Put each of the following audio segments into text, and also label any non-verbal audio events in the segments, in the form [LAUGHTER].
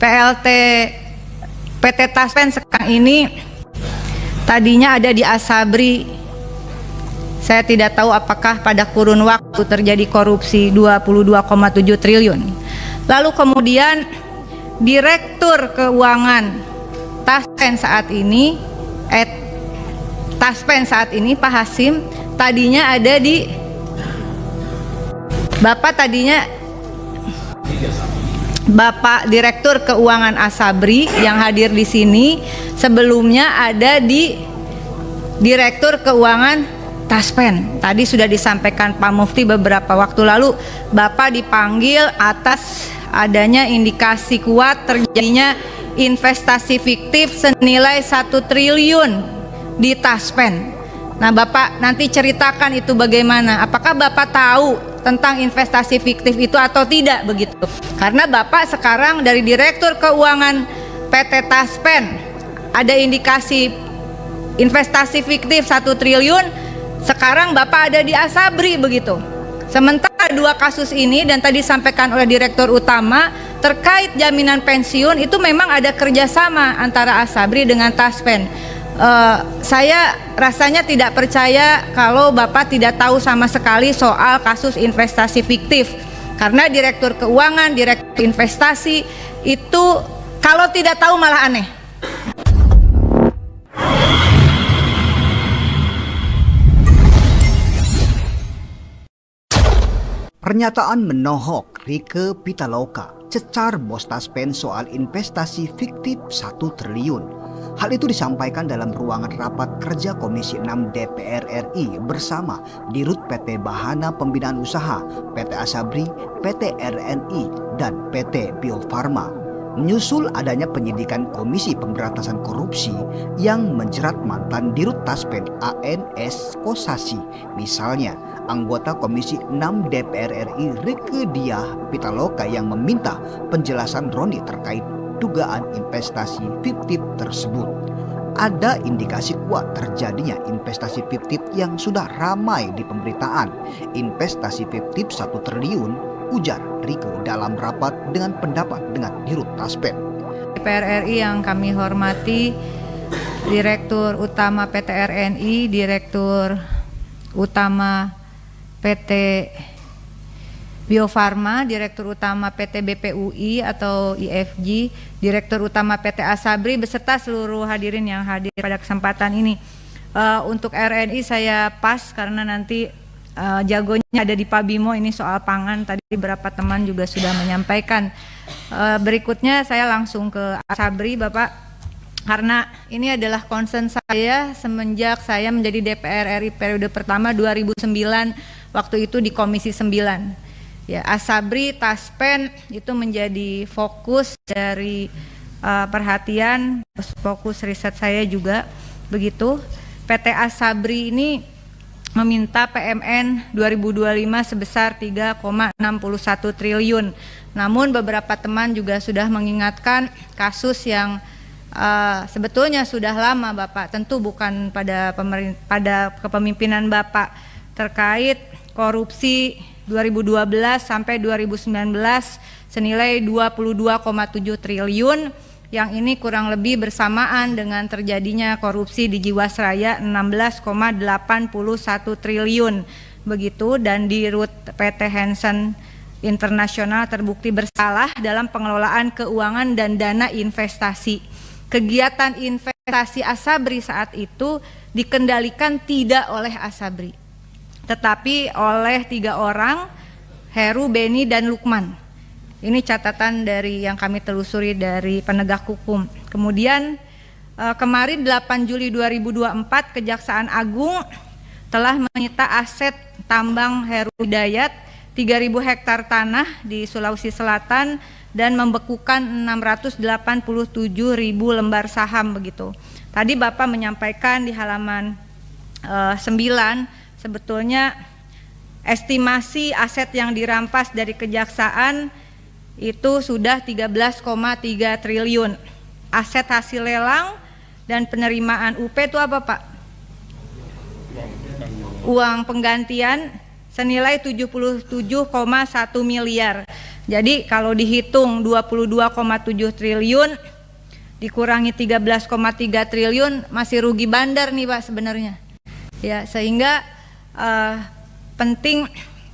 PLT PT Taspen sekarang ini tadinya ada di Asabri. Saya tidak tahu apakah pada kurun waktu terjadi korupsi 22,7 triliun. Lalu kemudian Direktur Keuangan Taspen saat ini eh, Taspen saat ini Pak Hasim tadinya ada di Bapak tadinya Bapak Direktur Keuangan Asabri yang hadir di sini. Sebelumnya ada di Direktur Keuangan Taspen. Tadi sudah disampaikan Pak Mufti beberapa waktu lalu, Bapak dipanggil atas adanya indikasi kuat terjadinya investasi fiktif senilai satu triliun di Taspen. Nah, Bapak nanti ceritakan itu bagaimana. Apakah Bapak tahu tentang investasi fiktif itu atau tidak begitu. Karena Bapak sekarang dari Direktur Keuangan PT Taspen ada indikasi investasi fiktif 1 triliun, sekarang Bapak ada di Asabri begitu. Sementara dua kasus ini dan tadi disampaikan oleh Direktur Utama terkait jaminan pensiun itu memang ada kerjasama antara Asabri dengan Taspen uh, saya rasanya tidak percaya kalau Bapak tidak tahu sama sekali soal kasus investasi fiktif. Karena direktur keuangan, direktur investasi itu kalau tidak tahu malah aneh. Pernyataan menohok Rike Pitaloka cecar Bostaspen soal investasi fiktif 1 triliun Hal itu disampaikan dalam ruangan rapat kerja Komisi 6 DPR RI bersama Dirut PT Bahana Pembinaan Usaha, PT Asabri, PT RNI, dan PT Bio Farma. Menyusul adanya penyidikan Komisi Pemberantasan Korupsi yang menjerat mantan Dirut Taspen ANS Kosasi, misalnya anggota Komisi 6 DPR RI Rike Diah Pitaloka yang meminta penjelasan Roni terkait dugaan investasi fiktif tersebut. Ada indikasi kuat terjadinya investasi fiktif yang sudah ramai di pemberitaan. Investasi fiktif satu triliun, ujar Riko dalam rapat dengan pendapat dengan Dirut Taspen. DPR RI yang kami hormati, Direktur Utama PT RNI, Direktur Utama PT Bio Farma, Direktur Utama PT BPUI atau IFG, Direktur Utama PT Asabri beserta seluruh hadirin yang hadir pada kesempatan ini. Uh, untuk RNI saya pas karena nanti uh, jagonya ada di Pabimo ini soal pangan tadi beberapa teman juga sudah menyampaikan. Uh, berikutnya saya langsung ke Asabri Bapak karena ini adalah concern saya semenjak saya menjadi DPR RI periode pertama 2009 waktu itu di Komisi 9 ya asabri taspen itu menjadi fokus dari uh, perhatian fokus riset saya juga begitu PT Asabri ini meminta PMN 2025 sebesar 3,61 triliun. Namun beberapa teman juga sudah mengingatkan kasus yang uh, sebetulnya sudah lama Bapak, tentu bukan pada pada kepemimpinan Bapak terkait korupsi 2012 sampai 2019 senilai 22,7 triliun yang ini kurang lebih bersamaan dengan terjadinya korupsi di Jiwasraya 16,81 triliun begitu dan di Rut PT Hansen Internasional terbukti bersalah dalam pengelolaan keuangan dan dana investasi. Kegiatan investasi Asabri saat itu dikendalikan tidak oleh Asabri tetapi oleh tiga orang Heru, Beni, dan Lukman. Ini catatan dari yang kami telusuri dari penegak hukum. Kemudian eh, kemarin 8 Juli 2024 Kejaksaan Agung telah menyita aset tambang Heru Dayat 3.000 hektar tanah di Sulawesi Selatan dan membekukan ribu lembar saham begitu. Tadi Bapak menyampaikan di halaman uh, eh, 9 sebetulnya estimasi aset yang dirampas dari kejaksaan itu sudah 13,3 triliun. Aset hasil lelang dan penerimaan UP itu apa, Pak? Uang penggantian senilai 77,1 miliar. Jadi kalau dihitung 22,7 triliun dikurangi 13,3 triliun masih rugi bandar nih Pak sebenarnya. Ya, sehingga uh, penting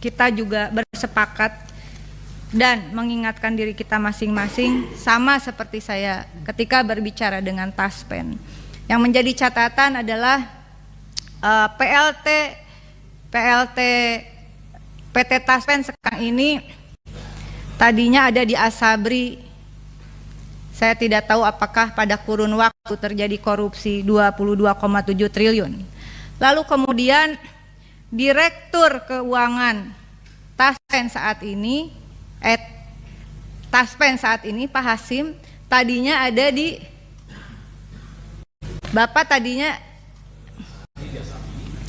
kita juga bersepakat dan mengingatkan diri kita masing-masing sama seperti saya ketika berbicara dengan taspen. Yang menjadi catatan adalah uh, eh, PLT PLT PT Taspen sekarang ini tadinya ada di Asabri. Saya tidak tahu apakah pada kurun waktu terjadi korupsi 22,7 triliun. Lalu kemudian Direktur Keuangan Taspen saat ini eh, Taspen saat ini Pak Hasim tadinya ada di Bapak tadinya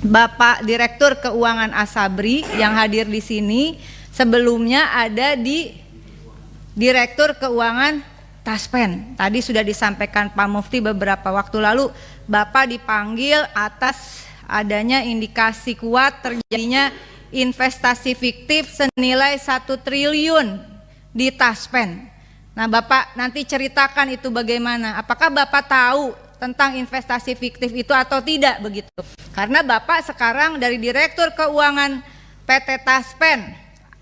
Bapak Direktur Keuangan Asabri yang hadir di sini sebelumnya ada di Direktur Keuangan Taspen. Tadi sudah disampaikan Pak Mufti beberapa waktu lalu, Bapak dipanggil atas adanya indikasi kuat terjadinya investasi fiktif senilai satu triliun di Taspen. Nah, Bapak nanti ceritakan itu bagaimana. Apakah Bapak tahu tentang investasi fiktif itu atau tidak begitu? Karena Bapak sekarang dari Direktur Keuangan PT Taspen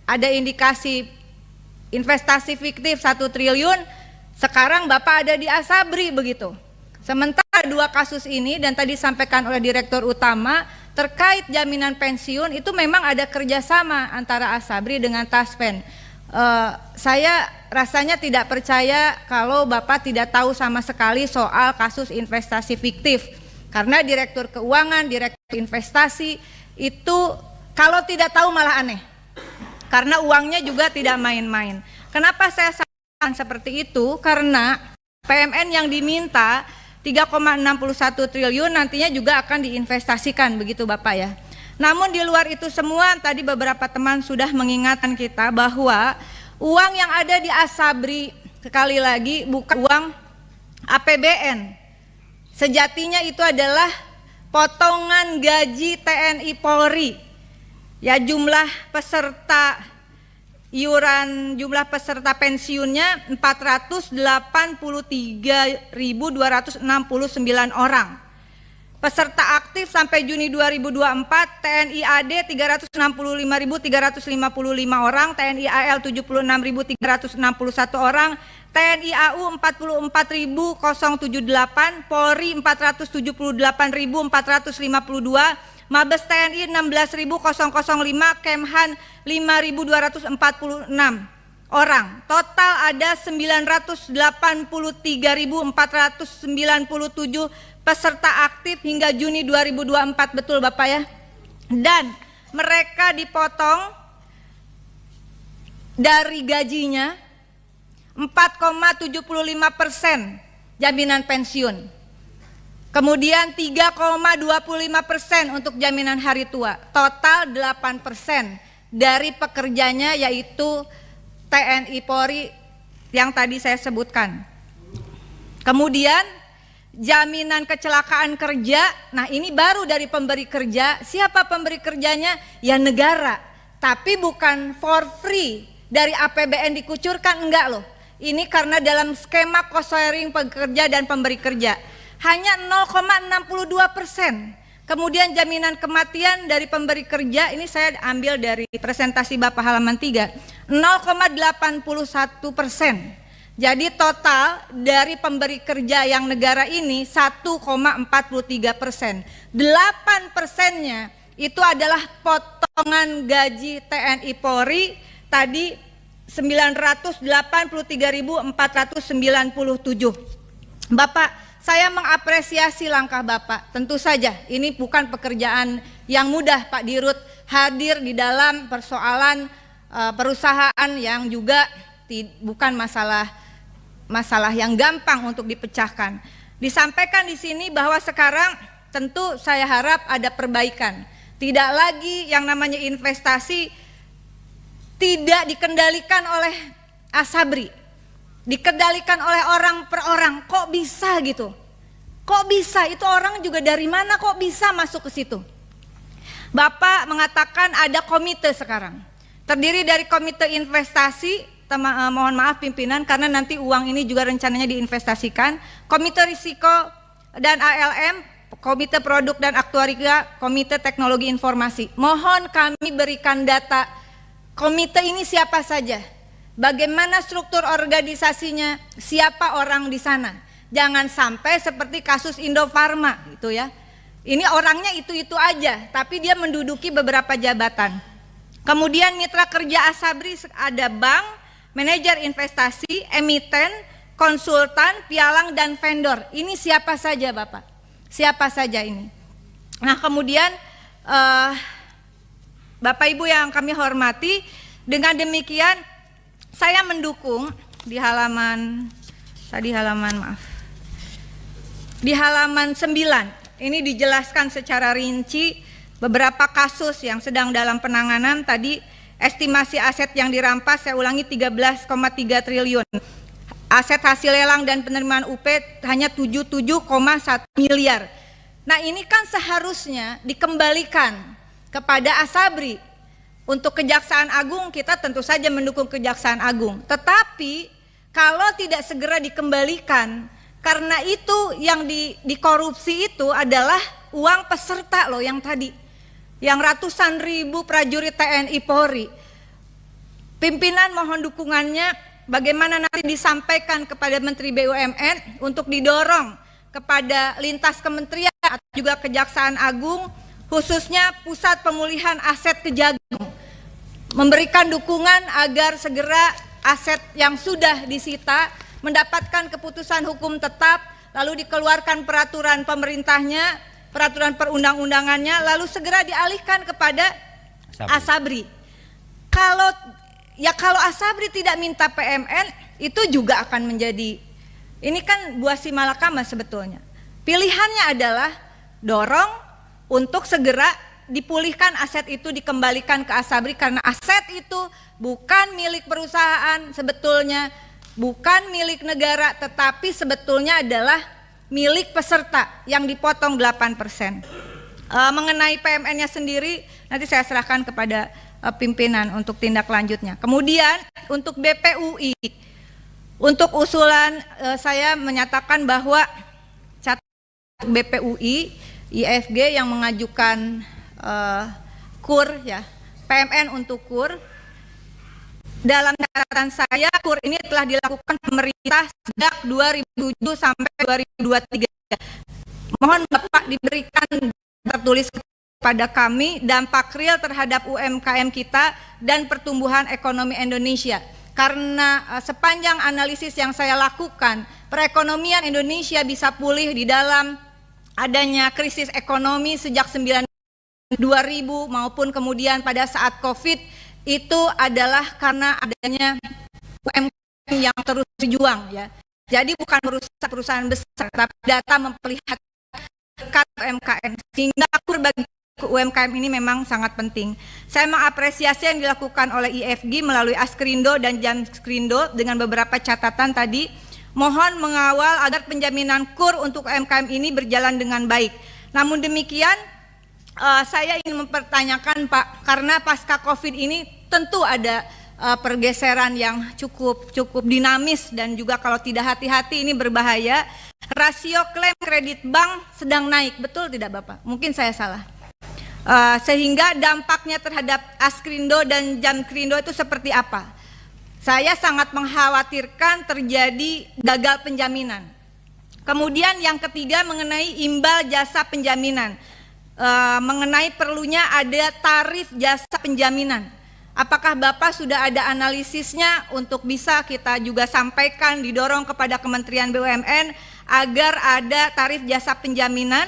ada indikasi investasi fiktif satu triliun, sekarang Bapak ada di Asabri begitu. Sementara dua kasus ini dan tadi disampaikan oleh Direktur Utama terkait jaminan pensiun itu memang ada kerjasama antara Asabri dengan Taspen. Uh, saya rasanya tidak percaya kalau Bapak tidak tahu sama sekali soal kasus investasi fiktif karena Direktur Keuangan, Direktur Investasi itu kalau tidak tahu malah aneh karena uangnya juga tidak main-main. Kenapa saya sampaikan seperti itu? Karena PMN yang diminta 3,61 triliun nantinya juga akan diinvestasikan begitu Bapak ya. Namun di luar itu semua tadi beberapa teman sudah mengingatkan kita bahwa uang yang ada di Asabri sekali lagi bukan uang APBN. Sejatinya itu adalah potongan gaji TNI Polri. Ya jumlah peserta iuran jumlah peserta pensiunnya 483.269 orang. Peserta aktif sampai Juni 2024 TNI AD 365.355 orang, TNI AL 76.361 orang, TNI AU 44.078, Polri 478.452, Mabes TNI 16.005, Kemhan 5.246 orang. Total ada 983.497 peserta aktif hingga Juni 2024 betul Bapak ya. Dan mereka dipotong dari gajinya 4,75 persen jaminan pensiun. Kemudian 3,25 persen untuk jaminan hari tua, total 8 persen dari pekerjanya yaitu TNI Polri yang tadi saya sebutkan. Kemudian jaminan kecelakaan kerja, nah ini baru dari pemberi kerja, siapa pemberi kerjanya? Ya negara, tapi bukan for free dari APBN dikucurkan, enggak loh. Ini karena dalam skema co-sharing pekerja dan pemberi kerja hanya 0,62 persen. Kemudian jaminan kematian dari pemberi kerja ini saya ambil dari presentasi Bapak halaman 3 0,81 persen. Jadi total dari pemberi kerja yang negara ini 1,43 persen. 8 persennya itu adalah potongan gaji TNI Polri tadi 983.497. Bapak, saya mengapresiasi langkah Bapak. Tentu saja ini bukan pekerjaan yang mudah Pak Dirut hadir di dalam persoalan eh, perusahaan yang juga bukan masalah masalah yang gampang untuk dipecahkan. Disampaikan di sini bahwa sekarang tentu saya harap ada perbaikan. Tidak lagi yang namanya investasi tidak dikendalikan oleh Asabri, dikendalikan oleh orang per orang. Kok bisa gitu? Kok bisa? Itu orang juga dari mana kok bisa masuk ke situ? Bapak mengatakan ada komite sekarang. Terdiri dari komite investasi, tema, eh, mohon maaf pimpinan karena nanti uang ini juga rencananya diinvestasikan, komite risiko dan ALM, komite produk dan aktuaria, komite teknologi informasi. Mohon kami berikan data komite ini siapa saja, Bagaimana struktur organisasinya, siapa orang di sana. Jangan sampai seperti kasus Indofarma gitu ya. Ini orangnya itu-itu aja, tapi dia menduduki beberapa jabatan. Kemudian mitra kerja Asabri ada bank, manajer investasi, emiten, konsultan, pialang dan vendor. Ini siapa saja, Bapak? Siapa saja ini? Nah, kemudian uh, Bapak Ibu yang kami hormati, dengan demikian saya mendukung di halaman tadi halaman maaf. Di halaman 9 ini dijelaskan secara rinci beberapa kasus yang sedang dalam penanganan tadi estimasi aset yang dirampas saya ulangi 13,3 triliun. Aset hasil lelang dan penerimaan UP hanya 77,1 miliar. Nah, ini kan seharusnya dikembalikan kepada Asabri untuk Kejaksaan Agung kita tentu saja mendukung Kejaksaan Agung, tetapi kalau tidak segera dikembalikan karena itu yang di, dikorupsi itu adalah uang peserta loh yang tadi yang ratusan ribu prajurit TNI Polri pimpinan mohon dukungannya bagaimana nanti disampaikan kepada Menteri BUMN untuk didorong kepada lintas kementerian atau juga Kejaksaan Agung khususnya Pusat Pemulihan Aset Kejagung memberikan dukungan agar segera aset yang sudah disita mendapatkan keputusan hukum tetap lalu dikeluarkan peraturan pemerintahnya peraturan perundang-undangannya lalu segera dialihkan kepada Asabri kalau ya kalau Asabri tidak minta PMN itu juga akan menjadi ini kan buah si malakama sebetulnya pilihannya adalah dorong untuk segera dipulihkan aset itu dikembalikan ke Asabri karena aset itu bukan milik perusahaan sebetulnya, bukan milik negara tetapi sebetulnya adalah milik peserta yang dipotong 8%. persen e, mengenai PMN-nya sendiri nanti saya serahkan kepada e, pimpinan untuk tindak lanjutnya. Kemudian untuk BPUI untuk usulan e, saya menyatakan bahwa BPUI IFG yang mengajukan uh, kur ya, PMN untuk kur. Dalam catatan saya, kur ini telah dilakukan pemerintah sejak 2007 sampai 2023. Mohon Bapak diberikan tertulis kepada kami dampak real terhadap UMKM kita dan pertumbuhan ekonomi Indonesia karena uh, sepanjang analisis yang saya lakukan, perekonomian Indonesia bisa pulih di dalam adanya krisis ekonomi sejak 9 2000 maupun kemudian pada saat COVID itu adalah karena adanya UMKM yang terus berjuang ya. Jadi bukan merusak perusahaan besar, tapi data memperlihatkan UMKM. Sehingga kur bagi UMKM ini memang sangat penting. Saya mengapresiasi yang dilakukan oleh IFG melalui Askrindo dan Jam Skrindo dengan beberapa catatan tadi. Mohon mengawal agar penjaminan kur untuk UMKM ini berjalan dengan baik. Namun demikian, uh, saya ingin mempertanyakan Pak, karena pasca COVID ini tentu ada uh, pergeseran yang cukup cukup dinamis dan juga kalau tidak hati-hati ini berbahaya. Rasio klaim kredit bank sedang naik, betul tidak Bapak? Mungkin saya salah. Uh, sehingga dampaknya terhadap Askrindo dan Jamkrindo itu seperti apa? Saya sangat mengkhawatirkan terjadi gagal penjaminan. Kemudian yang ketiga mengenai imbal jasa penjaminan uh, mengenai perlunya ada tarif jasa penjaminan. Apakah Bapak sudah ada analisisnya untuk bisa kita juga sampaikan didorong kepada Kementerian BUMN agar ada tarif jasa penjaminan?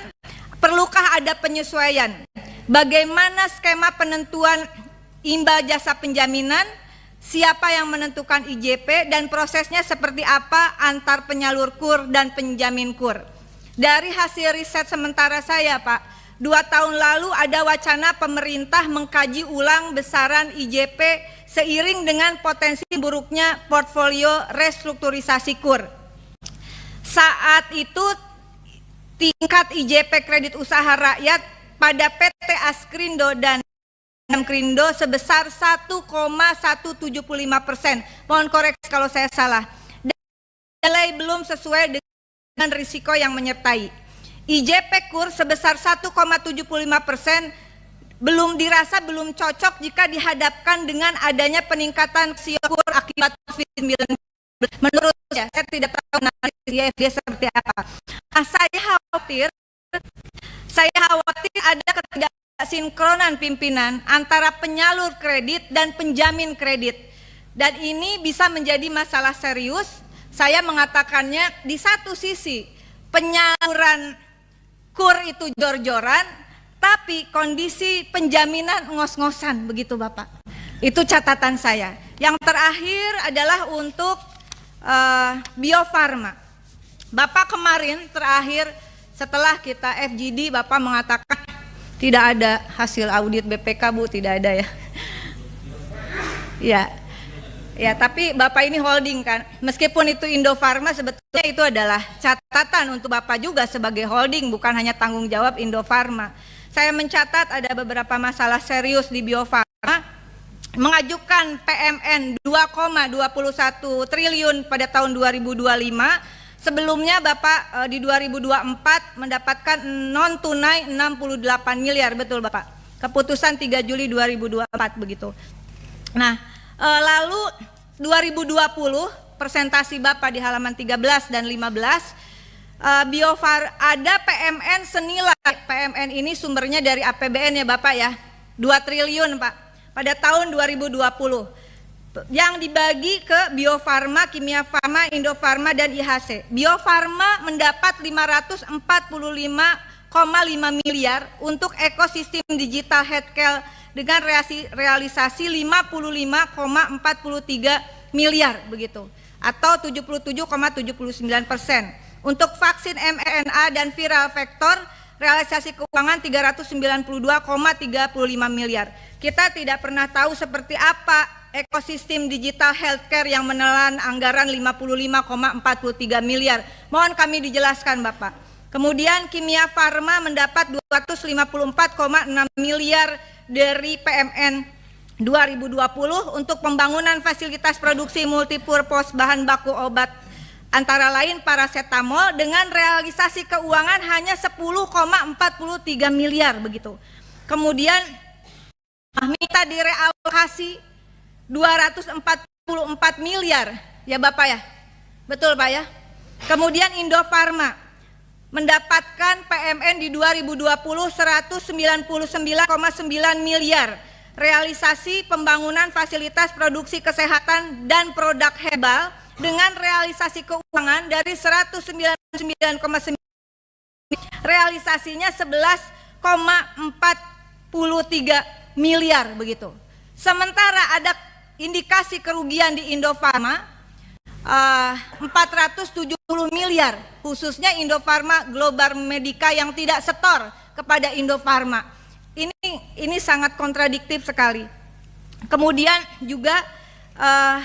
Perlukah ada penyesuaian? Bagaimana skema penentuan imbal jasa penjaminan? Siapa yang menentukan IJP dan prosesnya seperti apa antar penyalur kur dan penjamin kur? Dari hasil riset sementara saya, Pak, Dua tahun lalu ada wacana pemerintah mengkaji ulang besaran IJP seiring dengan potensi buruknya portfolio restrukturisasi KUR. Saat itu tingkat IJP kredit usaha rakyat pada PT Askrindo dan Krindo sebesar 1,175 persen. Mohon koreksi kalau saya salah. Dan nilai belum sesuai dengan risiko yang menyertai. IJP KUR sebesar 1,75 persen belum dirasa belum cocok jika dihadapkan dengan adanya peningkatan siokur akibat COVID-19. Menurut saya, saya tidak tahu nanti seperti apa. Nah, saya khawatir, saya khawatir ada ketidaksinkronan pimpinan antara penyalur kredit dan penjamin kredit. Dan ini bisa menjadi masalah serius. Saya mengatakannya di satu sisi penyaluran kur itu jor-joran, tapi kondisi penjaminan ngos-ngosan begitu Bapak. Itu catatan saya. Yang terakhir adalah untuk uh, biofarma. Bapak kemarin terakhir setelah kita FGD Bapak mengatakan tidak ada hasil audit BPK Bu, tidak ada ya. [LAUGHS] ya, Ya, tapi Bapak ini holding kan. Meskipun itu Indofarma sebetulnya itu adalah catatan untuk Bapak juga sebagai holding bukan hanya tanggung jawab Indofarma. Saya mencatat ada beberapa masalah serius di Bio Farma mengajukan PMN 2,21 triliun pada tahun 2025. Sebelumnya Bapak eh, di 2024 mendapatkan non tunai 68 miliar, betul Bapak. Keputusan 3 Juli 2024 begitu. Nah, E, lalu 2020 presentasi Bapak di halaman 13 dan 15 e, eh, Biofar ada PMN senilai PMN ini sumbernya dari APBN ya Bapak ya 2 triliun Pak pada tahun 2020 yang dibagi ke biofarma, Farma, Kimia Farma, Indo dan IHC. biofarma Farma mendapat 545,5 miliar untuk ekosistem digital healthcare dengan realisasi 55,43 miliar begitu atau 77,79 persen. Untuk vaksin mRNA dan viral vektor realisasi keuangan 392,35 miliar. Kita tidak pernah tahu seperti apa ekosistem digital healthcare yang menelan anggaran 55,43 miliar. Mohon kami dijelaskan Bapak. Kemudian Kimia Farma mendapat 254,6 miliar dari PMN 2020 untuk pembangunan fasilitas produksi multipurpose bahan baku obat antara lain paracetamol dengan realisasi keuangan hanya 10,43 miliar begitu. Kemudian minta direalokasi 244 miliar ya Bapak ya. Betul Pak ya. Kemudian Indofarma mendapatkan PMN di 2020 199,9 miliar realisasi pembangunan fasilitas produksi kesehatan dan produk hebel dengan realisasi keuangan dari 199,9 realisasinya 11,43 miliar begitu. Sementara ada indikasi kerugian di Indofarma 470 eh, miliar khususnya Indofarma Global Medica yang tidak setor kepada Indofarma. Ini ini sangat kontradiktif sekali. Kemudian juga uh,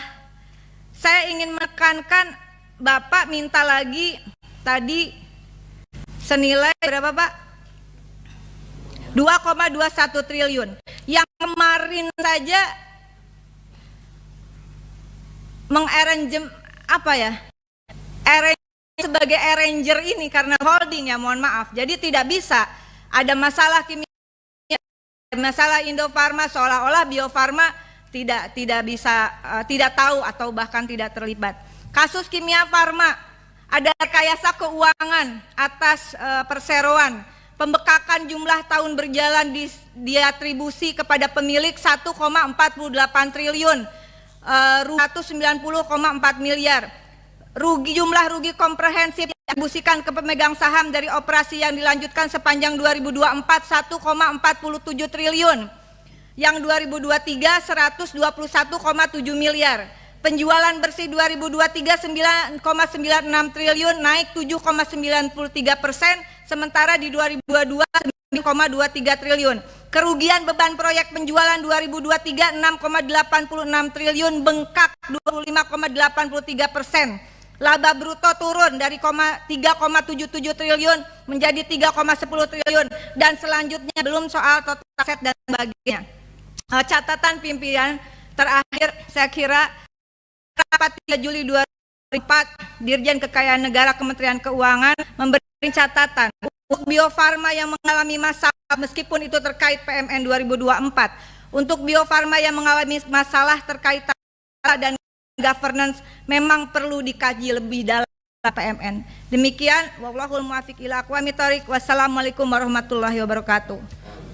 saya ingin menekankan Bapak minta lagi tadi senilai berapa Pak? 2,21 triliun. Yang kemarin saja mengarrange apa ya arranger, sebagai arranger ini karena holding ya mohon maaf jadi tidak bisa ada masalah kimia masalah Indofarma seolah-olah Biofarma tidak tidak bisa uh, tidak tahu atau bahkan tidak terlibat kasus kimia farma ada rekayasa keuangan atas uh, perseroan pembekakan jumlah tahun berjalan di, diatribusi kepada pemilik 1,48 triliun Eh, empat miliar. Rugi jumlah rugi komprehensif dibusikan ke pemegang saham dari operasi yang dilanjutkan sepanjang 2024 1,47 triliun. Yang 2023 121,7 miliar. Penjualan bersih 2023 9,96 triliun naik 7,93 persen, sementara di 2022 9,23 triliun. Kerugian beban proyek penjualan 2023 6,86 triliun bengkak 25,83 persen. Laba bruto turun dari 3,77 triliun menjadi 3,10 triliun dan selanjutnya belum soal total aset dan sebagainya. Eh, catatan pimpinan terakhir saya kira rapat 3 Juli 2004 Dirjen Kekayaan Negara Kementerian Keuangan memberi catatan untuk Bio Farma yang mengalami masalah meskipun itu terkait PMN 2024, untuk Bio Farma yang mengalami masalah terkait dan governance memang perlu dikaji lebih dalam PMN. Demikian wabillahul muwafiq ila aqwamit Wassalamualaikum warahmatullahi wabarakatuh.